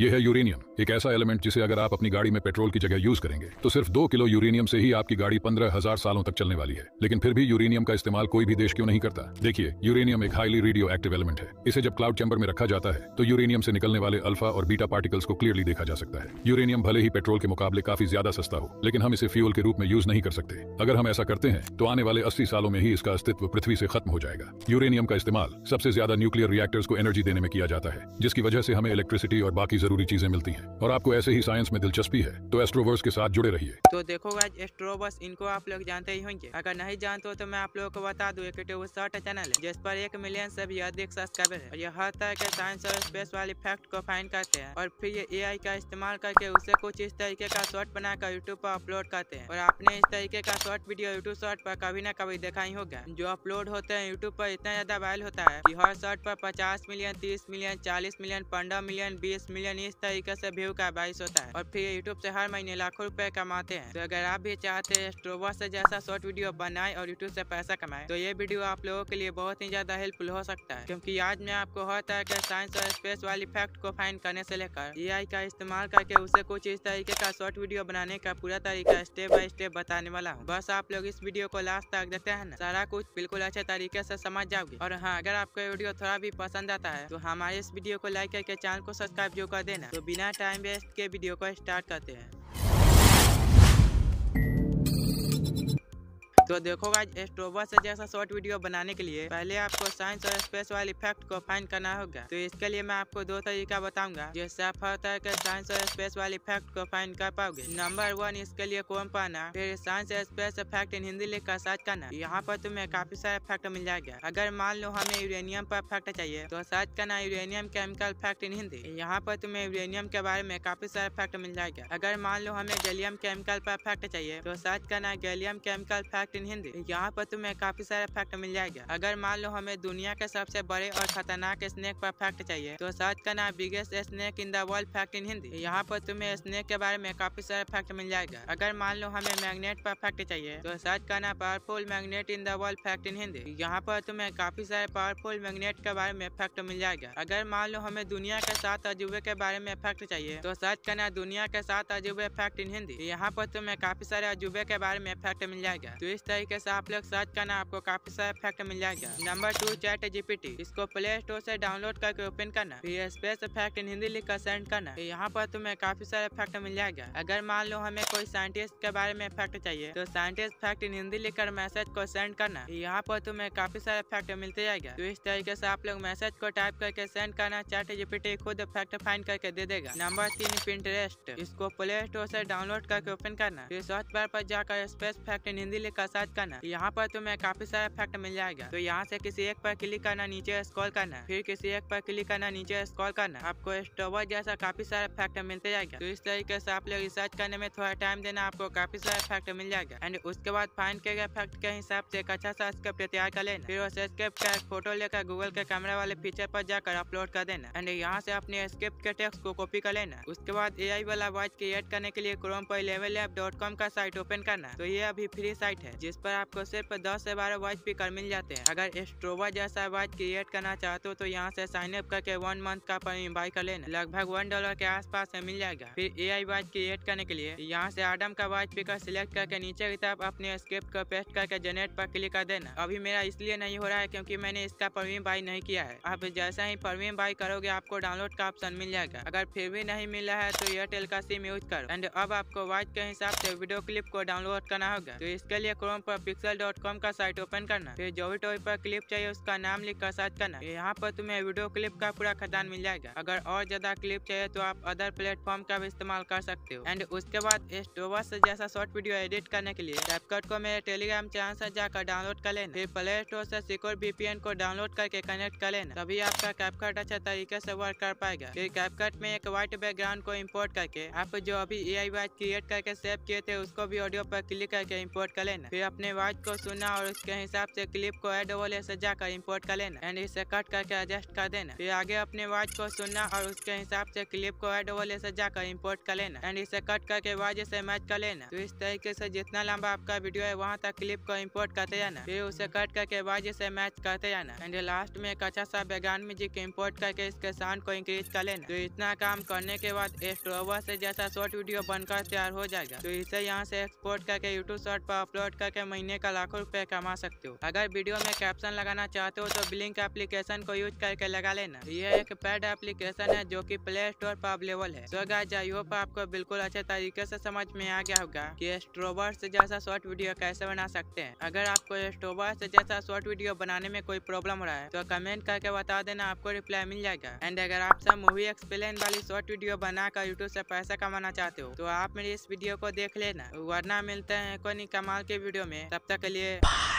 ये है यूरेनियम एक ऐसा एलिमेंट जिसे अगर आप अपनी गाड़ी में पेट्रोल की जगह यूज करेंगे तो सिर्फ दो किलो यूरेनियम से ही आपकी गाड़ी पंद्रह हजार सालों तक चलने वाली है लेकिन फिर भी यूरेनियम का इस्तेमाल कोई भी देश क्यों नहीं करता देखिए यूरेनियम एक हाईली रेडियो एक्टिव एलिमेंट है इसे जब क्लाउड चैम्बर में रखा जाता है तो यूरेनियम से निकलने वाले अल्फा और बीटा पार्टिकल्स को क्लियरली देखा जा सकता है यूरेनियम भले ही पेट्रोल के मुकाबले काफी ज्यादा सस्ता हो लेकिन हम इसे फ्यूल के रूप में यूज नहीं कर सकते अगर हम ऐसा करते हैं तो आने वाले अस्सी सालों में ही इसका अस्तित्व पृथ्वी से खत्म हो जाएगा यूरेनियम का इस्तेमाल सबसे ज्यादा न्यूक्लियर रिएक्टर्स को एनर्जी देने में किया जाता है जिसकी वजह से हमें इलेक्ट्रिसिटी और बाकी जरूरी चीजें मिलती हैं और आपको ऐसे ही साइंस में दिलचस्पी है तो एस्ट्रोवर्स के साथ जुड़े रहिए तो देखो आज एस्ट्रोवर्स इनको आप लोग जानते ही होंगे अगर नहीं जानते हो तो मैं आप लोगों को बता दूं एक शॉर्ट तो चैनल है जिस पर एक मिलियन से भी अधिक सब्सक्राइबर है और यह हर तरह के साइंस और स्पेस वाले फैक्ट को फाइन करते हैं और फिर ये ए का इस्तेमाल करके उसे कुछ इस तरीके का शॉर्ट बनाकर यूट्यूब पर अपलोड करते हैं और आपने इस तरीके का शॉर्ट वीडियो यूट्यूब शॉर्ट पर कभी न कभी देखा ही होगा जो अपलोड होते हैं यूट्यूब पर इतना ज्यादा वायरल होता है की हर शॉर्ट पर पचास मिलियन तीस मिलियन चालीस मिलियन पंद्रह मिलियन बीस मिलियन यानी इस तरीके से व्यू का बाइस होता है और फिर यूट्यूब से हर महीने लाखों रुपए कमाते हैं तो अगर आप भी चाहते हैं स्ट्रोवर से जैसा शॉर्ट वीडियो बनाए और यूट्यूब से पैसा कमाए तो ये वीडियो आप लोगों के लिए बहुत ही ज्यादा हेल्पफुल हो सकता है क्योंकि आज मैं आपको हर तरह के साइंस और स्पेस वाली फैक्ट को फाइन करने से लेकर ए का इस्तेमाल करके उसे कुछ इस तरीके का शॉर्ट वीडियो बनाने का पूरा तरीका स्टेप बाय स्टेप बताने वाला हूँ बस आप लोग इस वीडियो को लास्ट तक देखते हैं सारा कुछ बिल्कुल अच्छे तरीके से समझ जाओगे और हाँ अगर आपको वीडियो थोड़ा भी पसंद आता है तो हमारे इस वीडियो को लाइक करके चैनल को सब्सक्राइब जो कर देना तो बिना टाइम वेस्ट के वीडियो को स्टार्ट करते हैं तो देखोगा गाइज से जैसा शॉर्ट वीडियो बनाने के लिए पहले आपको साइंस और स्पेस वाले इफेक्ट को फाइंड करना होगा तो इसके लिए मैं आपको दो तरीका बताऊंगा जिससे आप हर तरह के साइंस और स्पेस वाले इफेक्ट को फाइंड कर पाओगे नंबर वन इसके लिए कौन पाना फिर science space effect in Hindi लिख कर सर्च करना यहाँ पर तुम्हें काफी सारा इफेक्ट मिल जाएगा अगर मान लो हमें यूरेनियम पर इफेक्ट चाहिए तो सर्च करना uranium chemical effect in Hindi यहाँ पर तुम्हें यूरेनियम के बारे में काफी सारा इफेक्ट मिल जाएगा अगर मान लो हमें गैलियम केमिकल पर इफेक्ट चाहिए तो सर्च करना gallium chemical effect in Hindi यहाँ पर तुम्हें काफी सारे फैक्ट मिल जाएगा अगर मान लो हमें दुनिया के सबसे बड़े और खतरनाक स्नेक पर फैक्ट चाहिए तो सर्च करना biggest snake in the world fact in Hindi यहाँ पर तुम्हें स्नेक के बारे में काफी सारे फैक्ट मिल जाएगा अगर मान लो हमें मैग्नेट पर फैक्ट चाहिए तो सर्च करना powerful magnet in the world fact in Hindi यहाँ पर तुम्हें काफी सारे पावरफुल मैग्नेट के बारे में फैक्ट मिल जाएगा अगर मान लो हमें दुनिया के सात अजूबे के बारे में फैक्ट चाहिए तो सर्च करना दुनिया के सात अजूबे फैक्ट इन हिंदी यहाँ पर तुम्हें काफी सारे अजूबे के बारे में फैक्ट मिल जाएगा तो इस तरीके से आप लोग सर्च करना आपको काफी सारा इफेक्ट मिल जाएगा नंबर टू चैट जीपीटी इसको प्ले स्टोर से डाउनलोड करके ओपन करना फिर स्पेस इफेक्ट हिंदी लिखकर सेंड करना यहाँ पर तुम्हें काफी सारा इफेक्ट मिल जाएगा अगर मान लो हमें कोई साइंटिस्ट के बारे में इफेक्ट चाहिए तो साइंटिस्ट इन हिंदी लिखकर मैसेज को सेंड करना यहाँ पर तुम्हें काफी सारा इफेक्ट मिलते जाएगा तो इस तरीके से आप लोग मैसेज को टाइप करके सेंड करना चैट जीपीटी खुद फैक्ट फाइन करके दे देगा नंबर तीन पिंटरेस्ट इसको प्ले स्टोर से डाउनलोड करके ओपन करना फिर सर्च बार पर जाकर स्पेस फैक्ट हिंदी लिखकर साइज करना यहाँ पर तुम्हें काफी सारा इफेक्ट मिल जाएगा तो यहाँ से किसी एक पर क्लिक करना नीचे स्कॉल करना फिर किसी एक पर क्लिक करना नीचे स्कॉल करना आपको स्टोवर जैसा काफी सारा इफेक्ट मिलते जाएगा तो इस तरीके से आप लोग रिसर्च करने में थोड़ा टाइम देना आपको काफी सारा इफेक्ट मिल जाएगा एंड उसके बाद फाइन के इफेक्ट के हिसाब से एक अच्छा सा स्क्रिप्ट तैयार कर लेना फिर उस स्क्रिप्ट का फोटो लेकर गूगल के कैमरा वाले फीचर पर जाकर अपलोड कर देना एंड यहाँ से अपने स्क्रिप्ट के टेक्स्ट को कॉपी कर लेना उसके बाद ए वाला वॉच क्रिएट करने के लिए क्रोम पर लेवल का साइट ओपन करना तो ये अभी फ्री साइट है जिस पर आपको सिर्फ दस से बारह वॉइस स्पीकर मिल जाते हैं अगर एस्ट्रोवा जैसा वॉइस क्रिएट करना चाहते हो तो यहाँ से साइन अप करके वन मंथ का बाई कर लेना लगभग वन डॉलर के आसपास पास मिल जाएगा फिर ए आई वॉइस क्रिएट करने के लिए यहाँ से आडम का वॉइस स्पीकर सिलेक्ट करके नीचे की तरफ अपने स्क्रिप्ट को पेस्ट करके जनरेट पर क्लिक कर देना अभी मेरा इसलिए नहीं हो रहा है क्यूँकी मैंने इसका प्रीमियम बाई नहीं किया है आप जैसा ही प्रीमियम बाई करोगे आपको डाउनलोड का ऑप्शन मिल जाएगा अगर फिर भी नहीं मिला है तो एयरटेल का सिम यूज करो एंड अब आपको वॉइस के हिसाब से वीडियो क्लिप को डाउनलोड करना होगा तो इसके लिए क्रोम कॉम पर पिक्सल डॉट कॉम का साइट ओपन करना फिर जो भी टॉपिक पर क्लिप चाहिए उसका नाम लिख कर सर्च करना यहाँ पर तुम्हें वीडियो क्लिप का पूरा खदान मिल जाएगा अगर और ज्यादा क्लिप चाहिए तो आप अदर प्लेटफॉर्म का भी इस्तेमाल कर सकते हो एंड उसके बाद स्टोवर से जैसा शॉर्ट वीडियो एडिट करने के लिए कैपकट को मेरे टेलीग्राम चैनल से जाकर डाउनलोड कर लेना फिर प्ले स्टोर से सिक्योर वीपीएन को डाउनलोड करके कनेक्ट कर लेना तभी आपका कैपकट अच्छा तरीके से वर्क कर पाएगा फिर कैपकट में एक व्हाइट बैकग्राउंड को इम्पोर्ट करके आप जो अभी ए आई क्रिएट करके सेव किए थे उसको भी ऑडियो पर क्लिक करके इम्पोर्ट कर लेना फिर अपने वॉइस को सुना और उसके हिसाब से क्लिप को एड वाले या सजा कर इम्पोर्ट कर लेना एंड इसे कट करके एडजस्ट कर देना फिर आगे अपने वॉइस को सुनना और उसके हिसाब से क्लिप को एड वाले या सजा कर इम्पोर्ट कर लेना एंड इसे कट करके वॉइस से मैच कर लेना तो इस तरीके से जितना लंबा आपका वीडियो है वहाँ तक क्लिप को इम्पोर्ट करते जाना फिर उसे कट करके वॉइस से मैच करते जाना एंड लास्ट में एक अच्छा सा बैगान म्यूजिक इम्पोर्ट करके इसके साउंड को इंक्रीज कर लेना तो इतना काम करने के बाद एस्ट्रोवा से जैसा शॉर्ट वीडियो बनकर तैयार हो जाएगा तो इसे यहाँ से एक्सपोर्ट करके यूट्यूब शॉर्ट पर अपलोड कर करके महीने का लाखों रुपए कमा सकते हो अगर वीडियो में कैप्शन लगाना चाहते हो तो ब्लिंक एप्लीकेशन को यूज करके लगा लेना यह एक पेड एप्लीकेशन है जो की प्ले स्टोर पर अवेलेबल है तो अगर आई होप आपको बिल्कुल अच्छे तरीके से समझ में आ गया होगा कि स्ट्रोबर्स जैसा शॉर्ट वीडियो कैसे बना सकते हैं अगर आपको स्ट्रोबर्स जैसा शॉर्ट वीडियो बनाने में कोई प्रॉब्लम हो रहा है तो कमेंट करके बता देना आपको रिप्लाई मिल जाएगा एंड अगर आप सब मूवी एक्सप्लेन वाली शॉर्ट वीडियो बनाकर यूट्यूब से पैसा कमाना चाहते हो तो आप मेरी इस वीडियो को देख लेना वरना मिलते हैं कोई कमाल के वीडियो वीडियो में तब तक के लिए